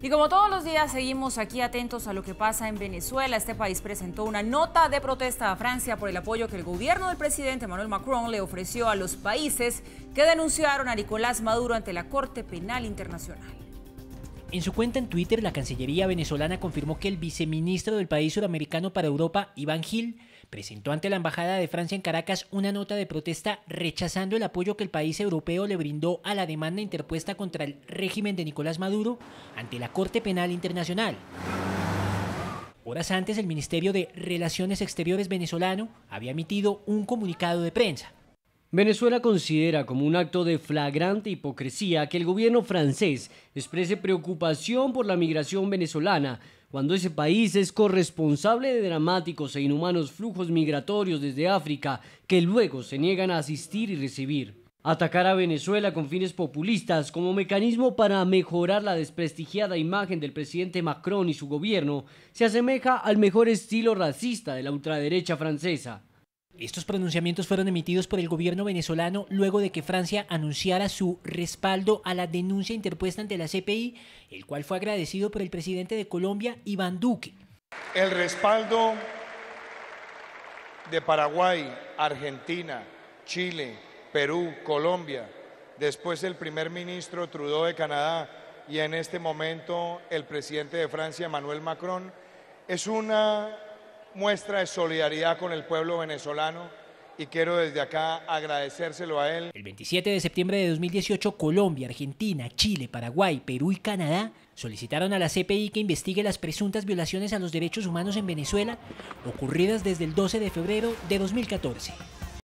Y como todos los días seguimos aquí atentos a lo que pasa en Venezuela, este país presentó una nota de protesta a Francia por el apoyo que el gobierno del presidente Emmanuel Macron le ofreció a los países que denunciaron a Nicolás Maduro ante la Corte Penal Internacional. En su cuenta en Twitter, la Cancillería venezolana confirmó que el viceministro del país suramericano para Europa, Iván Gil, presentó ante la Embajada de Francia en Caracas una nota de protesta rechazando el apoyo que el país europeo le brindó a la demanda interpuesta contra el régimen de Nicolás Maduro ante la Corte Penal Internacional. Horas antes, el Ministerio de Relaciones Exteriores venezolano había emitido un comunicado de prensa. Venezuela considera como un acto de flagrante hipocresía que el gobierno francés exprese preocupación por la migración venezolana, cuando ese país es corresponsable de dramáticos e inhumanos flujos migratorios desde África que luego se niegan a asistir y recibir. Atacar a Venezuela con fines populistas como mecanismo para mejorar la desprestigiada imagen del presidente Macron y su gobierno se asemeja al mejor estilo racista de la ultraderecha francesa. Estos pronunciamientos fueron emitidos por el gobierno venezolano luego de que Francia anunciara su respaldo a la denuncia interpuesta ante la CPI, el cual fue agradecido por el presidente de Colombia, Iván Duque. El respaldo de Paraguay, Argentina, Chile, Perú, Colombia, después el primer ministro Trudeau de Canadá y en este momento el presidente de Francia, Emmanuel Macron, es una muestra de solidaridad con el pueblo venezolano y quiero desde acá agradecérselo a él. El 27 de septiembre de 2018, Colombia, Argentina, Chile, Paraguay, Perú y Canadá solicitaron a la CPI que investigue las presuntas violaciones a los derechos humanos en Venezuela ocurridas desde el 12 de febrero de 2014.